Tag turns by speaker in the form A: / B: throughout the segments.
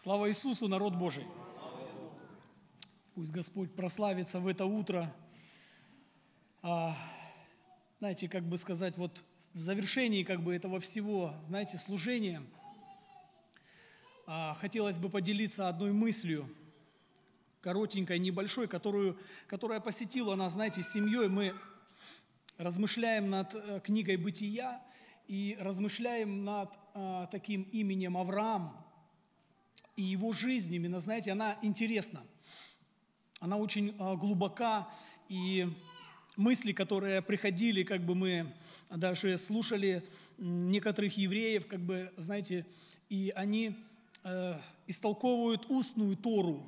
A: Слава Иисусу, народ Божий! Пусть Господь прославится в это утро. А, знаете, как бы сказать, вот в завершении как бы этого всего, знаете, служения, а, хотелось бы поделиться одной мыслью, коротенькой, небольшой, которую, которая посетила нас, знаете, с семьей. Мы размышляем над э, книгой «Бытия» и размышляем над а, таким именем Авраам – и его жизнь, именно, знаете, она интересна. Она очень а, глубока, и мысли, которые приходили, как бы мы даже слушали некоторых евреев, как бы, знаете, и они э, истолковывают устную Тору.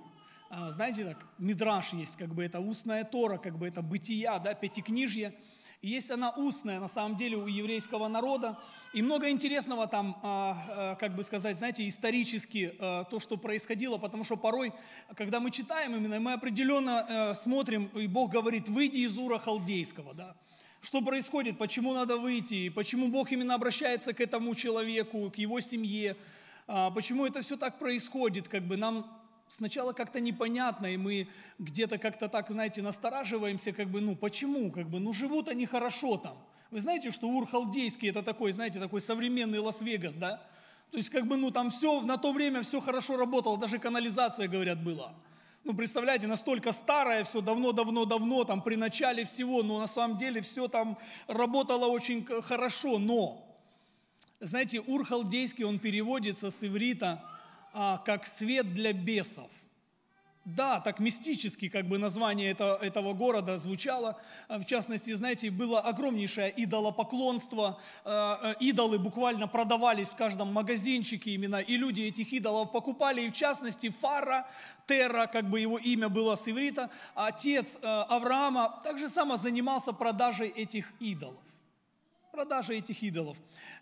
A: Э, знаете, так, мидраж есть, как бы это устная Тора, как бы это бытия, да, пятикнижье – и есть она устная, на самом деле, у еврейского народа. И много интересного там, а, а, как бы сказать, знаете, исторически а, то, что происходило, потому что порой, когда мы читаем именно, мы определенно э, смотрим, и Бог говорит, выйди из Ура Халдейского, да. Что происходит, почему надо выйти, почему Бог именно обращается к этому человеку, к его семье, почему это все так происходит, как бы нам сначала как-то непонятно, и мы где-то как-то так, знаете, настораживаемся, как бы, ну почему, как бы, ну живут они хорошо там. Вы знаете, что ур это такой, знаете, такой современный Лас-Вегас, да? То есть, как бы, ну там все, на то время все хорошо работало, даже канализация, говорят, была. Ну, представляете, настолько старое все, давно-давно-давно, там, при начале всего, но на самом деле все там работало очень хорошо, но, знаете, ур он переводится с иврита – а, как свет для бесов. Да, так мистически как бы название это, этого города звучало. А, в частности, знаете, было огромнейшее идолопоклонство. А, а, идолы буквально продавались в каждом магазинчике именно, и люди этих идолов покупали. И в частности, Фара, Терра, как бы его имя было с иврита, отец Авраама, также само занимался продажей этих идолов продажа этих идолов.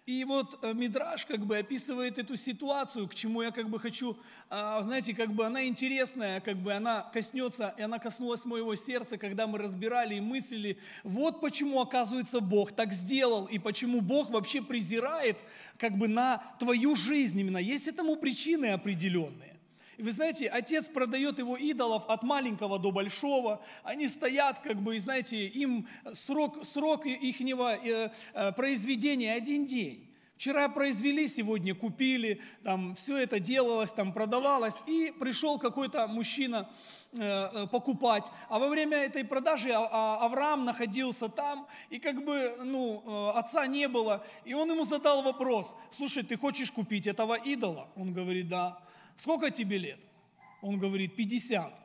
A: И вот э, Мидраш как бы описывает эту ситуацию, к чему я как бы хочу, а, знаете, как бы она интересная, как бы она коснется, и она коснулась моего сердца, когда мы разбирали и мыслили, вот почему, оказывается, Бог так сделал, и почему Бог вообще презирает как бы на твою жизнь именно. Есть этому причины определенные вы знаете, отец продает его идолов от маленького до большого. Они стоят, как бы, знаете, им срок, срок их э, э, произведения один день. Вчера произвели, сегодня купили, там все это делалось, там продавалось, и пришел какой-то мужчина э, э, покупать. А во время этой продажи а, а, Авраам находился там, и как бы, ну, э, отца не было. И он ему задал вопрос, слушай, ты хочешь купить этого идола? Он говорит, да сколько тебе лет? Он говорит, 50.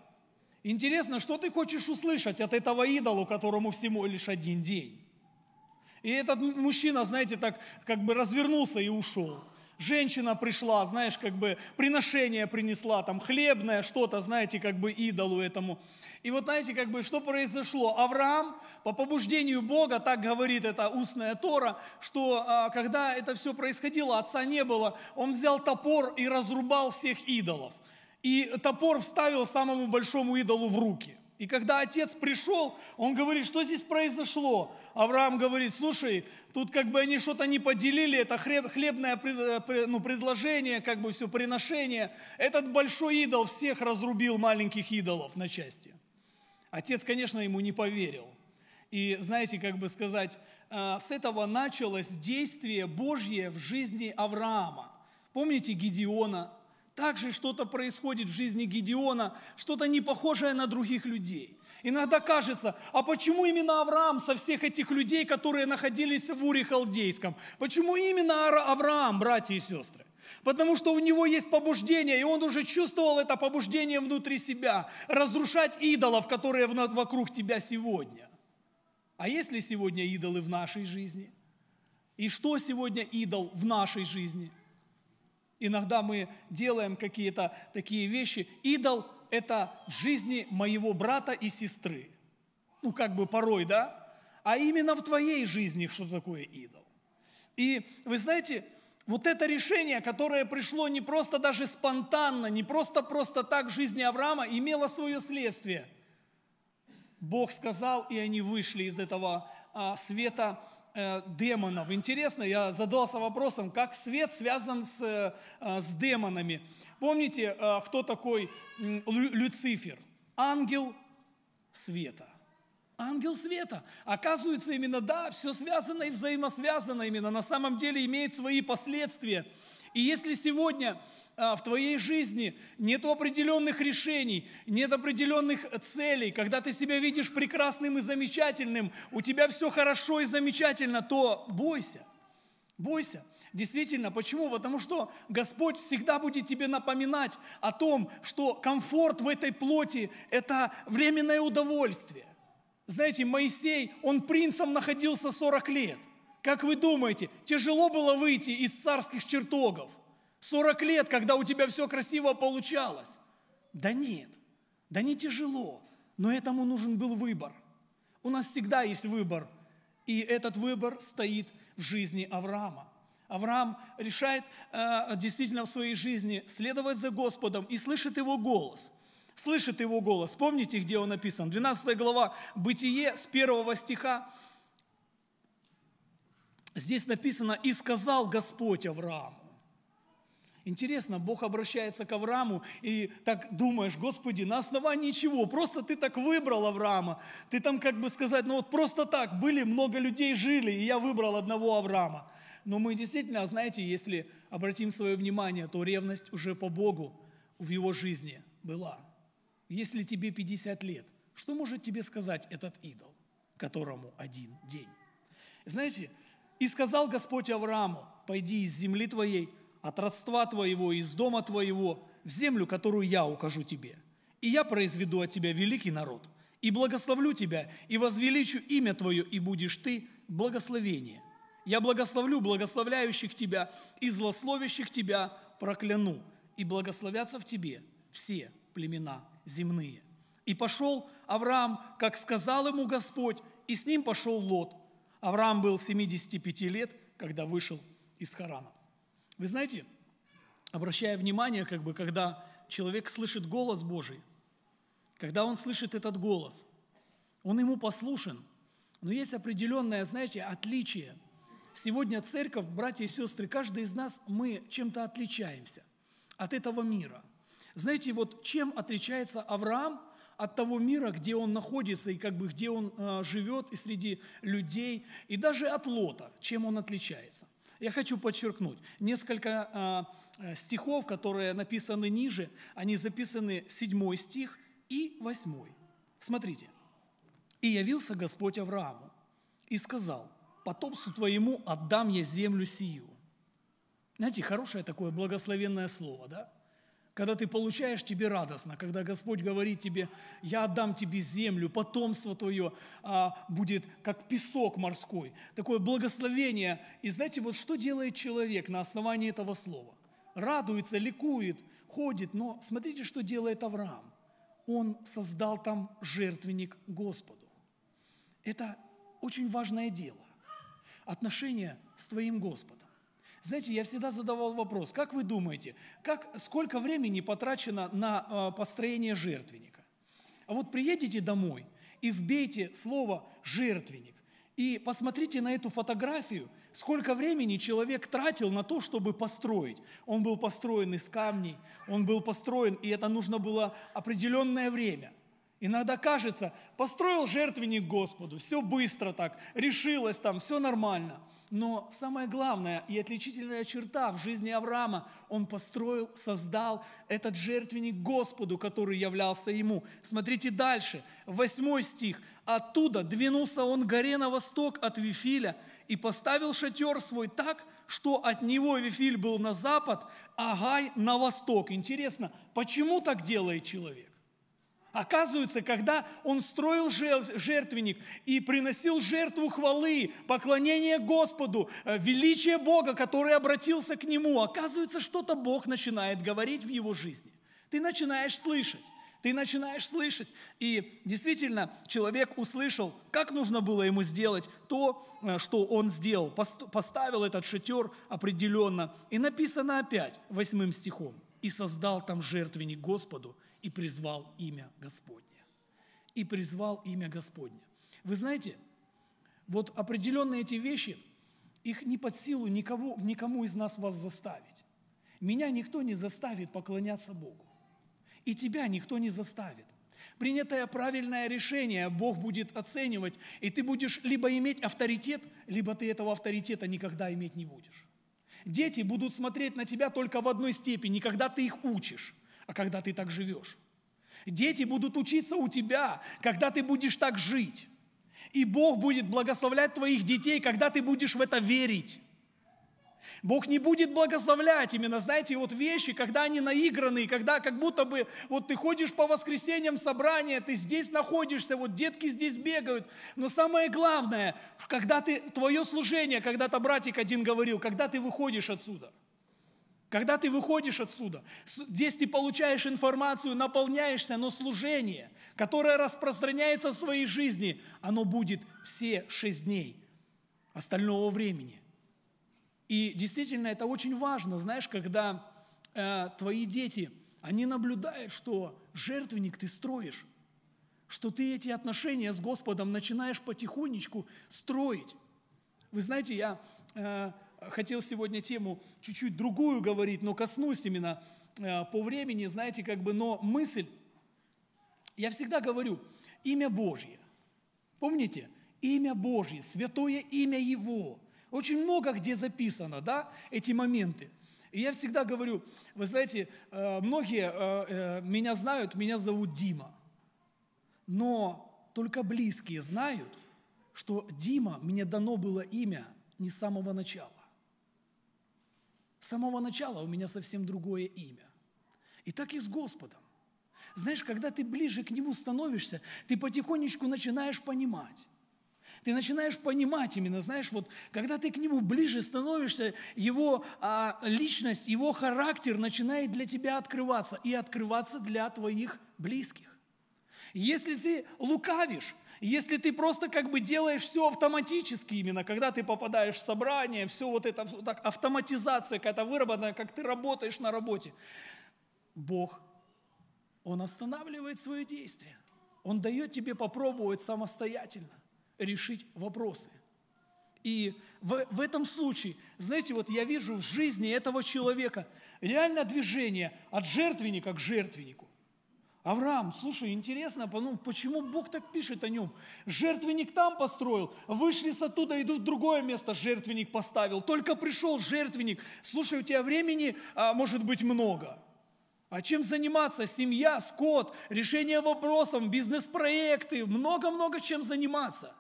A: Интересно, что ты хочешь услышать от этого идола, которому всему лишь один день? И этот мужчина, знаете, так как бы развернулся и ушел. Женщина пришла, знаешь, как бы приношение принесла, там хлебное что-то, знаете, как бы идолу этому. И вот знаете, как бы что произошло? Авраам по побуждению Бога, так говорит эта устная Тора, что а, когда это все происходило, отца не было, он взял топор и разрубал всех идолов. И топор вставил самому большому идолу в руки. И когда отец пришел, он говорит, что здесь произошло? Авраам говорит, слушай, тут как бы они что-то не поделили, это хлебное э, ну, предложение, как бы все приношение. Этот большой идол всех разрубил маленьких идолов на части. Отец, конечно, ему не поверил. И знаете, как бы сказать, э, с этого началось действие Божье в жизни Авраама. Помните Гедеона, также что-то происходит в жизни Гедеона, что-то не похожее на других людей. Иногда кажется, а почему именно Авраам со всех этих людей, которые находились в Уре Халдейском? Почему именно Авраам, братья и сестры? Потому что у него есть побуждение, и он уже чувствовал это побуждение внутри себя, разрушать идолов, которые вокруг тебя сегодня. А есть ли сегодня идолы в нашей жизни? И что сегодня идол в нашей жизни – Иногда мы делаем какие-то такие вещи. Идол – это в жизни моего брата и сестры. Ну, как бы порой, да? А именно в твоей жизни что такое идол. И вы знаете, вот это решение, которое пришло не просто даже спонтанно, не просто просто так в жизни Авраама, имело свое следствие. Бог сказал, и они вышли из этого а, света Э, демонов. Интересно, я задался вопросом, как свет связан с, э, с демонами. Помните, э, кто такой Люцифер? Ангел света. Ангел света. Оказывается, именно да, все связано и взаимосвязано именно. На самом деле имеет свои последствия. И если сегодня а, в твоей жизни нет определенных решений, нет определенных целей, когда ты себя видишь прекрасным и замечательным, у тебя все хорошо и замечательно, то бойся, бойся. Действительно, почему? Потому что Господь всегда будет тебе напоминать о том, что комфорт в этой плоти – это временное удовольствие. Знаете, Моисей, он принцем находился 40 лет. Как вы думаете, тяжело было выйти из царских чертогов – 40 лет, когда у тебя все красиво получалось. Да нет, да не тяжело, но этому нужен был выбор. У нас всегда есть выбор, и этот выбор стоит в жизни Авраама. Авраам решает э, действительно в своей жизни следовать за Господом и слышит его голос. Слышит его голос. Помните, где он написан? 12 глава Бытие с 1 стиха. Здесь написано «И сказал Господь Аврааму». Интересно, Бог обращается к Аврааму, и так думаешь, Господи, на основании чего? Просто ты так выбрал Авраама. Ты там как бы сказать, ну вот просто так, были много людей, жили, и я выбрал одного Авраама. Но мы действительно, знаете, если обратим свое внимание, то ревность уже по Богу в его жизни была. Если тебе 50 лет, что может тебе сказать этот идол, которому один день? Знаете, и сказал Господь Аврааму, пойди из земли твоей, от родства твоего и из дома твоего в землю, которую я укажу тебе. И я произведу от тебя великий народ, и благословлю тебя, и возвеличу имя твое, и будешь ты благословение. Я благословлю благословляющих тебя, и злословящих тебя прокляну, и благословятся в тебе все племена земные. И пошел Авраам, как сказал ему Господь, и с ним пошел Лот. Авраам был 75 лет, когда вышел из Харана. Вы знаете, обращая внимание, как бы, когда человек слышит голос Божий, когда он слышит этот голос, он ему послушен, но есть определенное, знаете, отличие. Сегодня церковь, братья и сестры, каждый из нас, мы чем-то отличаемся от этого мира. Знаете, вот чем отличается Авраам – от того мира, где он находится и как бы где он э, живет и среди людей, и даже от Лота, чем он отличается. Я хочу подчеркнуть, несколько а, э, стихов, которые написаны ниже, они записаны 7 стих и 8. Смотрите. «И явился Господь Аврааму и сказал, потомству твоему отдам я землю сию». Знаете, хорошее такое благословенное слово, да? Когда ты получаешь, тебе радостно. Когда Господь говорит тебе, я отдам тебе землю, потомство твое а, будет как песок морской. Такое благословение. И знаете, вот что делает человек на основании этого слова? Радуется, ликует, ходит. Но смотрите, что делает Авраам. Он создал там жертвенник Господу. Это очень важное дело. Отношения с твоим Господом. Знаете, я всегда задавал вопрос, как вы думаете, как, сколько времени потрачено на э, построение жертвенника? А вот приедете домой и вбейте слово «жертвенник», и посмотрите на эту фотографию, сколько времени человек тратил на то, чтобы построить. Он был построен из камней, он был построен, и это нужно было определенное время. Иногда кажется, построил жертвенник Господу, все быстро так, решилось там, все нормально – но самое главное и отличительная черта в жизни Авраама, он построил, создал этот жертвенник Господу, который являлся ему. Смотрите дальше, восьмой стих. «Оттуда двинулся он горе на восток от Вифиля и поставил шатер свой так, что от него Вифиль был на запад, а Гай на восток». Интересно, почему так делает человек? Оказывается, когда он строил жертвенник и приносил жертву хвалы, поклонение Господу, э, величие Бога, который обратился к нему, оказывается, что-то Бог начинает говорить в его жизни. Ты начинаешь слышать. Ты начинаешь слышать. И действительно, человек услышал, как нужно было ему сделать то, э, что он сделал. Поставил этот шатер определенно. И написано опять восьмым стихом. «И создал там жертвенник Господу, и призвал имя Господне. И призвал имя Господне. Вы знаете, вот определенные эти вещи, их не под силу никого, никому из нас вас заставить. Меня никто не заставит поклоняться Богу. И тебя никто не заставит. Принятое правильное решение Бог будет оценивать, и ты будешь либо иметь авторитет, либо ты этого авторитета никогда иметь не будешь. Дети будут смотреть на тебя только в одной степени, когда ты их учишь а когда ты так живешь. Дети будут учиться у тебя, когда ты будешь так жить. И Бог будет благословлять твоих детей, когда ты будешь в это верить. Бог не будет благословлять именно, знаете, вот вещи, когда они наиграны, когда как будто бы вот ты ходишь по воскресеньям собрание, ты здесь находишься, вот детки здесь бегают. Но самое главное, когда ты, твое служение, когда-то братик один говорил, когда ты выходишь отсюда – когда ты выходишь отсюда, здесь ты получаешь информацию, наполняешься, но служение, которое распространяется в твоей жизни, оно будет все шесть дней остального времени. И действительно, это очень важно, знаешь, когда э, твои дети, они наблюдают, что жертвенник ты строишь, что ты эти отношения с Господом начинаешь потихонечку строить. Вы знаете, я э, хотел сегодня тему чуть-чуть другую говорить, но коснусь именно э, по времени, знаете, как бы, но мысль, я всегда говорю, имя Божье, помните, имя Божье, святое имя Его, очень много где записано, да, эти моменты. И я всегда говорю, вы знаете, э, многие э, меня знают, меня зовут Дима, но только близкие знают, что Дима, мне дано было имя не с самого начала. С самого начала у меня совсем другое имя. И так и с Господом. Знаешь, когда ты ближе к Нему становишься, ты потихонечку начинаешь понимать. Ты начинаешь понимать именно, знаешь, вот когда ты к Нему ближе становишься, Его а, личность, Его характер начинает для тебя открываться и открываться для твоих близких. Если ты лукавишь, если ты просто как бы делаешь все автоматически именно, когда ты попадаешь в собрание, все вот это, так, автоматизация какая-то выработана, как ты работаешь на работе, Бог, Он останавливает свое действие. Он дает тебе попробовать самостоятельно решить вопросы. И в, в этом случае, знаете, вот я вижу в жизни этого человека реально движение от жертвенника к жертвеннику. Авраам, слушай, интересно, ну, почему Бог так пишет о нем? Жертвенник там построил, вышли с оттуда, идут в другое место, жертвенник поставил. Только пришел жертвенник. Слушай, у тебя времени а, может быть много. А чем заниматься? Семья, скот, решение вопросов, бизнес-проекты, много-много чем заниматься.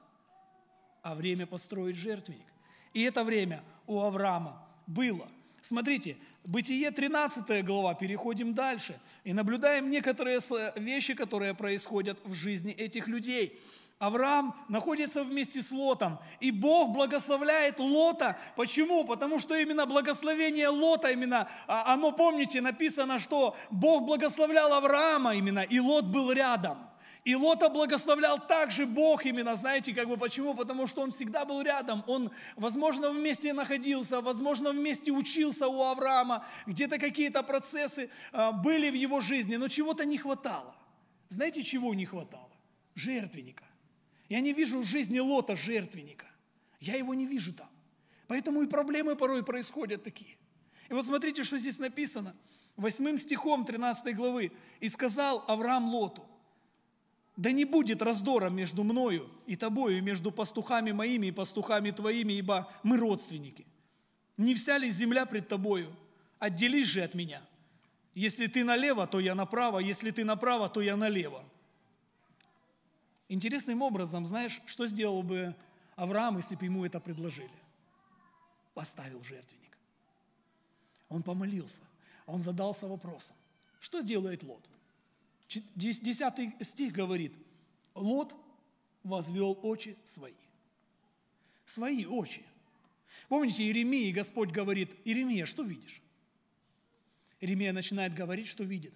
A: А время построить жертвенник. И это время у Авраама было – Смотрите, Бытие 13 глава, переходим дальше и наблюдаем некоторые вещи, которые происходят в жизни этих людей. Авраам находится вместе с Лотом, и Бог благословляет Лота. Почему? Потому что именно благословение Лота, именно а, оно, помните, написано, что Бог благословлял Авраама именно, и Лот был рядом – и Лота благословлял также Бог именно, знаете, как бы почему? Потому что он всегда был рядом, он, возможно, вместе находился, возможно, вместе учился у Авраама, где-то какие-то процессы а, были в его жизни, но чего-то не хватало. Знаете, чего не хватало? Жертвенника. Я не вижу в жизни Лота жертвенника. Я его не вижу там. Поэтому и проблемы порой происходят такие. И вот смотрите, что здесь написано. Восьмым стихом 13 главы. «И сказал Авраам Лоту, да не будет раздора между мною и тобою, между пастухами моими и пастухами твоими, ибо мы родственники. Не вся ли земля пред тобою? Отделись же от меня. Если ты налево, то я направо, если ты направо, то я налево. Интересным образом, знаешь, что сделал бы Авраам, если бы ему это предложили? Поставил жертвенник. Он помолился, он задался вопросом, что делает Лот? 10 стих говорит, Лот возвел очи свои. Свои очи. Помните, Иеремии Господь говорит, Иеремия, что видишь? Иеремия начинает говорить, что видит.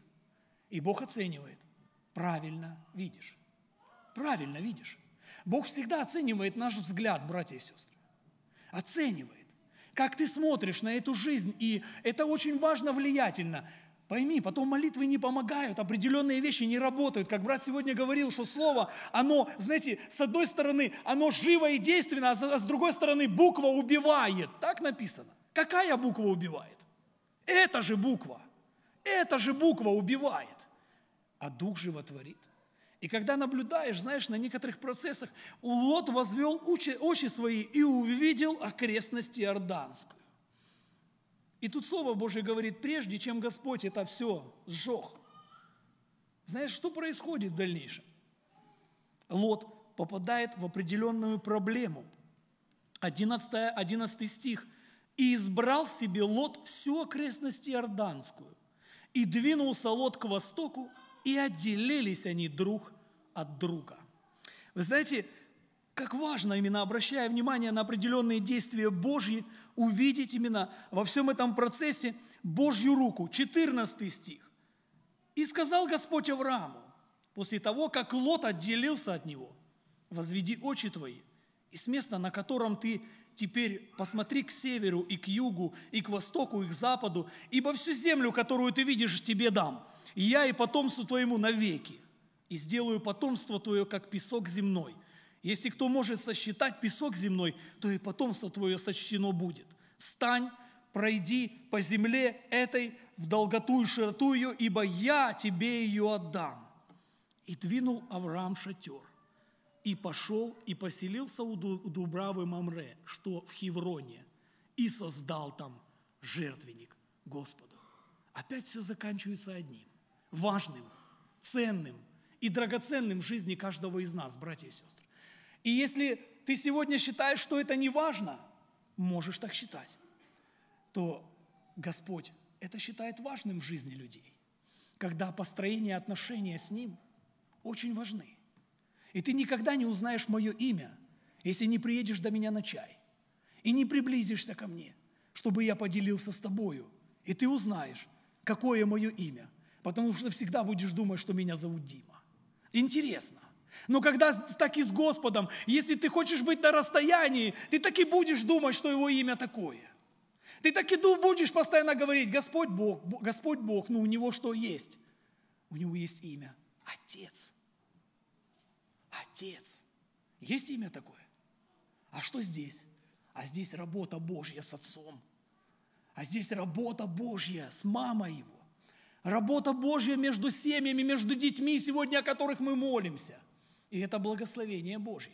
A: И Бог оценивает. Правильно видишь. Правильно видишь. Бог всегда оценивает наш взгляд, братья и сестры. Оценивает. Как ты смотришь на эту жизнь, и это очень важно, влиятельно. Пойми, потом молитвы не помогают, определенные вещи не работают. Как брат сегодня говорил, что слово, оно, знаете, с одной стороны, оно живо и действенно, а с а другой стороны, буква убивает. Так написано. Какая буква убивает? Это же буква. Это же буква убивает. А дух животворит. И когда наблюдаешь, знаешь, на некоторых процессах Лот возвел очи, свои и увидел окрестности Иорданскую. И тут Слово Божье говорит, прежде чем Господь это все сжег, знаешь, что происходит в дальнейшем? Лот попадает в определенную проблему. 11, 11 стих. «И избрал себе Лот всю окрестность Иорданскую, и двинулся Лот к востоку, и отделились они друг от друга». Вы знаете, как важно именно обращая внимание на определенные действия Божьи, увидеть именно во всем этом процессе Божью руку. 14 стих. «И сказал Господь Аврааму, после того, как Лот отделился от него, возведи очи твои, и с места, на котором ты теперь посмотри к северу и к югу, и к востоку, и к западу, ибо всю землю, которую ты видишь, тебе дам, и я и потомству твоему навеки, и сделаю потомство твое, как песок земной» Если кто может сосчитать песок земной, то и потомство твое сочтено будет. Встань, пройди по земле этой в долготу и широту ее, ибо я тебе ее отдам. И двинул Авраам шатер, и пошел, и поселился у Дубравы Мамре, что в Хевроне, и создал там жертвенник Господу. Опять все заканчивается одним, важным, ценным и драгоценным в жизни каждого из нас, братья и сестры. И если ты сегодня считаешь, что это не важно, можешь так считать, то Господь это считает важным в жизни людей, когда построение отношения с Ним очень важны. И ты никогда не узнаешь мое имя, если не приедешь до меня на чай и не приблизишься ко мне, чтобы я поделился с тобою. И ты узнаешь, какое мое имя, потому что всегда будешь думать, что меня зовут Дима. Интересно. Но когда так и с Господом, если ты хочешь быть на расстоянии, ты так и будешь думать, что его имя такое. Ты так и будешь постоянно говорить, Господь Бог, Господь Бог, ну у него что есть? У него есть имя. Отец. Отец. Есть имя такое? А что здесь? А здесь работа Божья с отцом. А здесь работа Божья с мамой его. Работа Божья между семьями, между детьми сегодня, о которых мы молимся. И это благословение Божье.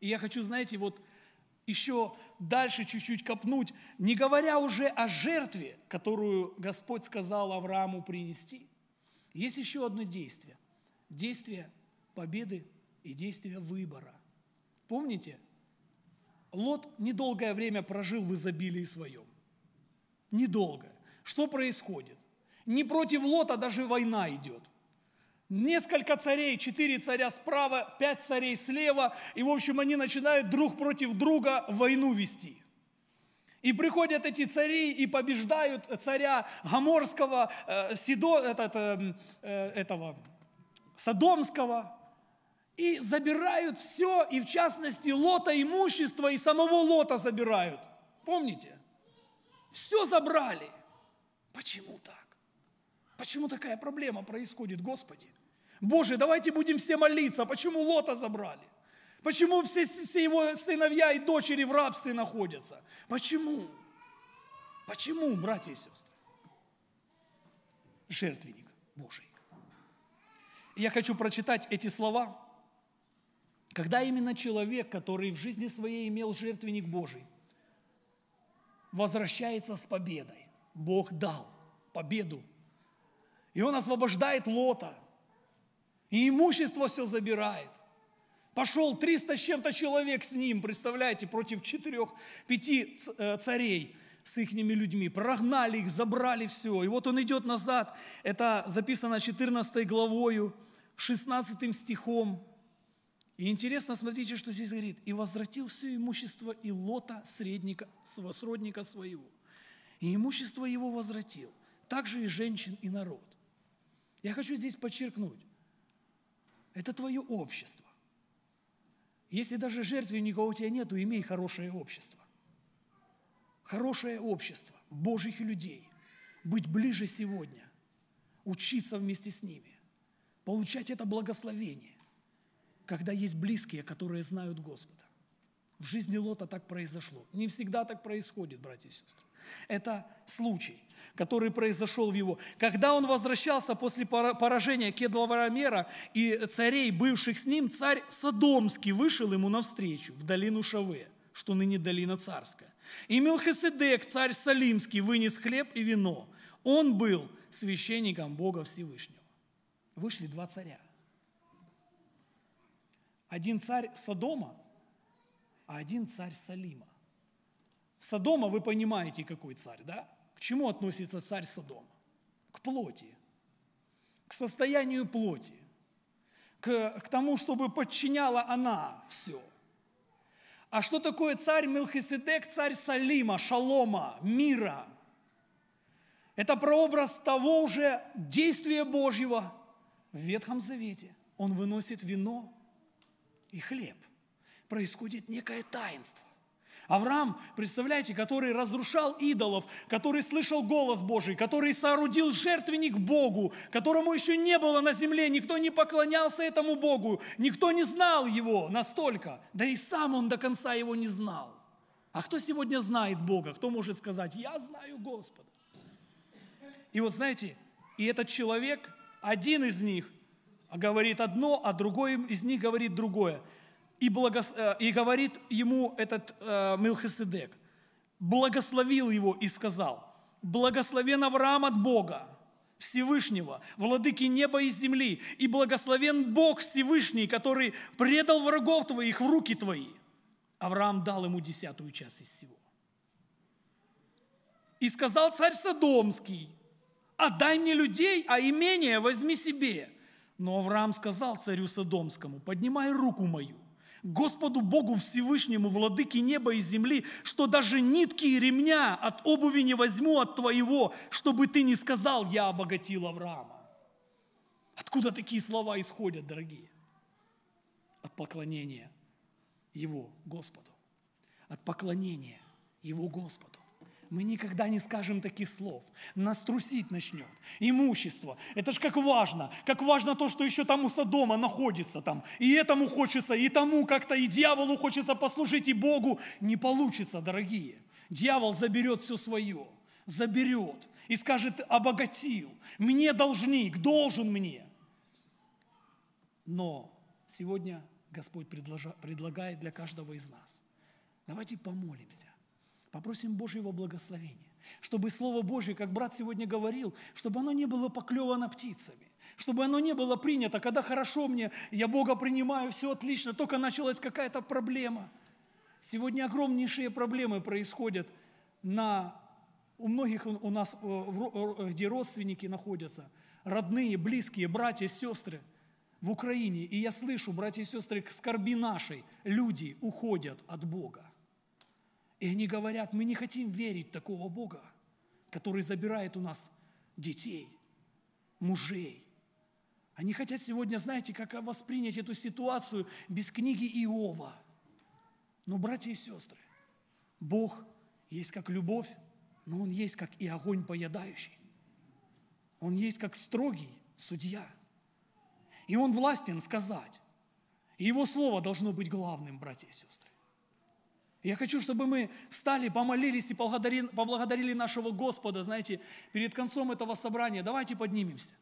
A: И я хочу, знаете, вот еще дальше чуть-чуть копнуть, не говоря уже о жертве, которую Господь сказал Аврааму принести. Есть еще одно действие. Действие победы и действие выбора. Помните, Лот недолгое время прожил в изобилии своем. Недолго. Что происходит? Не против Лота даже война идет. Несколько царей, четыре царя справа, пять царей слева. И, в общем, они начинают друг против друга войну вести. И приходят эти цари и побеждают царя Гаморского, э, Сидо, этот, эм, э, этого, Содомского. И забирают все, и в частности Лота имущество, и самого Лота забирают. Помните? Все забрали. Почему так? Почему такая проблема происходит, Господи? Боже, давайте будем все молиться, а почему Лота забрали? Почему все, все его сыновья и дочери в рабстве находятся? Почему? Почему, братья и сестры? Жертвенник Божий. я хочу прочитать эти слова, когда именно человек, который в жизни своей имел жертвенник Божий, возвращается с победой. Бог дал победу и он освобождает Лота. И имущество все забирает. Пошел 300 с чем-то человек с ним, представляете, против четырех, пяти э, царей с ихними людьми. Прогнали их, забрали все. И вот он идет назад. Это записано 14 главою, 16 стихом. И интересно, смотрите, что здесь говорит. «И возвратил все имущество и лота средника, сродника своего. И имущество его возвратил. Также и женщин, и народ. Я хочу здесь подчеркнуть, это твое общество. Если даже жертвенника у тебя нету, имей хорошее общество. Хорошее общество Божьих людей. Быть ближе сегодня. Учиться вместе с ними. Получать это благословение, когда есть близкие, которые знают Господа. В жизни Лота так произошло. Не всегда так происходит, братья и сестры. Это случай, который произошел в его. Когда он возвращался после поражения Кедлаварамера и царей, бывших с ним, царь Содомский вышел ему навстречу в долину Шаве, что ныне долина царская. И Милхиседек, царь Салимский, вынес хлеб и вино. Он был священником Бога Всевышнего. Вышли два царя. Один царь Содома а один царь Салима. Содома, вы понимаете, какой царь, да? К чему относится царь Содома? К плоти, к состоянию плоти, к, к тому, чтобы подчиняла она все. А что такое царь Милхиседек, царь Салима, Шалома, мира? Это прообраз того уже действия Божьего в Ветхом Завете. Он выносит вино и хлеб – происходит некое таинство. Авраам, представляете, который разрушал идолов, который слышал голос Божий, который соорудил жертвенник Богу, которому еще не было на земле, никто не поклонялся этому Богу, никто не знал его настолько, да и сам он до конца его не знал. А кто сегодня знает Бога? Кто может сказать, я знаю Господа? И вот знаете, и этот человек, один из них а говорит одно, а другой из них говорит другое и, благос... Э, и говорит ему этот э, Милхиседек, благословил его и сказал, благословен Авраам от Бога, Всевышнего, владыки неба и земли, и благословен Бог Всевышний, который предал врагов твоих в руки твои. Авраам дал ему десятую часть из всего. И сказал царь Содомский, отдай мне людей, а имение возьми себе. Но Авраам сказал царю Содомскому, поднимай руку мою Господу Богу Всевышнему, владыке неба и земли, что даже нитки и ремня от обуви не возьму от твоего, чтобы ты не сказал, я обогатил Авраама. Откуда такие слова исходят, дорогие? От поклонения Его Господу. От поклонения Его Господу мы никогда не скажем таких слов. Нас трусить начнет. Имущество. Это ж как важно. Как важно то, что еще там у Содома находится там. И этому хочется, и тому как-то, и дьяволу хочется послужить, и Богу. Не получится, дорогие. Дьявол заберет все свое. Заберет. И скажет, обогатил. Мне должник, должен мне. Но сегодня Господь предлагает для каждого из нас. Давайте помолимся Попросим Божьего благословения, чтобы Слово Божье, как брат сегодня говорил, чтобы оно не было поклевано птицами, чтобы оно не было принято, когда хорошо мне, я Бога принимаю, все отлично, только началась какая-то проблема. Сегодня огромнейшие проблемы происходят на, у многих у нас, э, э, где родственники находятся, родные, близкие, братья, сестры в Украине. И я слышу, братья и сестры, к скорби нашей люди уходят от Бога. И они говорят, мы не хотим верить такого Бога, который забирает у нас детей, мужей. Они хотят сегодня, знаете, как воспринять эту ситуацию без книги Иова. Но, братья и сестры, Бог есть как любовь, но Он есть как и огонь поедающий. Он есть как строгий судья. И Он властен сказать. И Его слово должно быть главным, братья и сестры. Я хочу, чтобы мы встали, помолились и поблагодарили нашего Господа, знаете, перед концом этого собрания. Давайте поднимемся.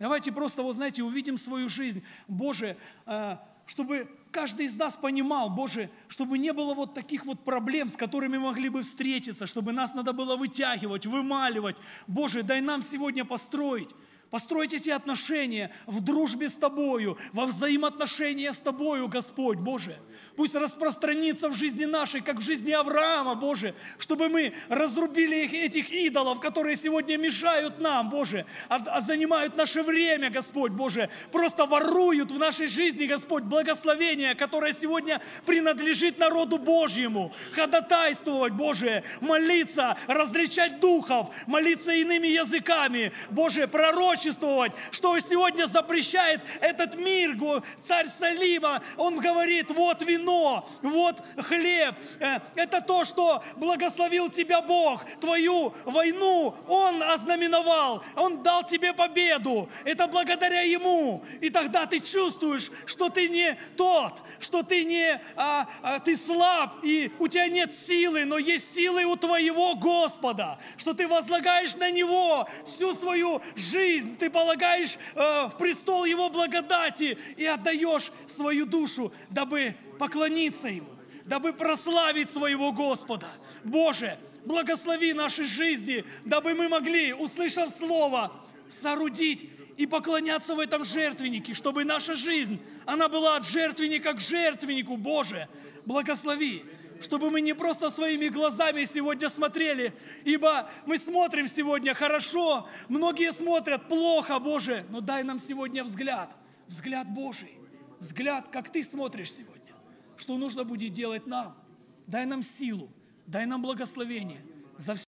A: Давайте просто, вот знаете, увидим свою жизнь. Боже, а, чтобы каждый из нас понимал, Боже, чтобы не было вот таких вот проблем, с которыми могли бы встретиться, чтобы нас надо было вытягивать, вымаливать. Боже, дай нам сегодня построить Построить эти отношения в дружбе с Тобою, во взаимоотношения с Тобою, Господь Боже. Пусть распространится в жизни нашей, как в жизни Авраама, Боже, чтобы мы разрубили их, этих идолов, которые сегодня мешают нам, Боже, а, а занимают наше время, Господь Боже, просто воруют в нашей жизни, Господь, благословение, которое сегодня принадлежит народу Божьему. Ходатайствовать, Боже, молиться, различать духов, молиться иными языками, Боже, пророчествовать, пророчествовать, что сегодня запрещает этот мир. Царь Салима, он говорит, вот вино, вот хлеб. Э, это то, что благословил тебя Бог. Твою войну Он ознаменовал, Он дал тебе победу. Это благодаря Ему. И тогда ты чувствуешь, что ты не тот, что ты не, а, а, ты слаб, и у тебя нет силы, но есть силы у твоего Господа, что ты возлагаешь на Него всю свою жизнь, ты полагаешь э, в престол Его благодати и отдаешь свою душу, дабы поклониться Ему, дабы прославить своего Господа. Боже, благослови наши жизни, дабы мы могли, услышав Слово, соорудить и поклоняться в этом жертвеннике, чтобы наша жизнь, она была от жертвенника к жертвеннику, Боже, благослови чтобы мы не просто своими глазами сегодня смотрели, ибо мы смотрим сегодня хорошо, многие смотрят плохо, Боже, но дай нам сегодня взгляд, взгляд Божий, взгляд, как Ты смотришь сегодня, что нужно будет делать нам. Дай нам силу, дай нам благословение за все.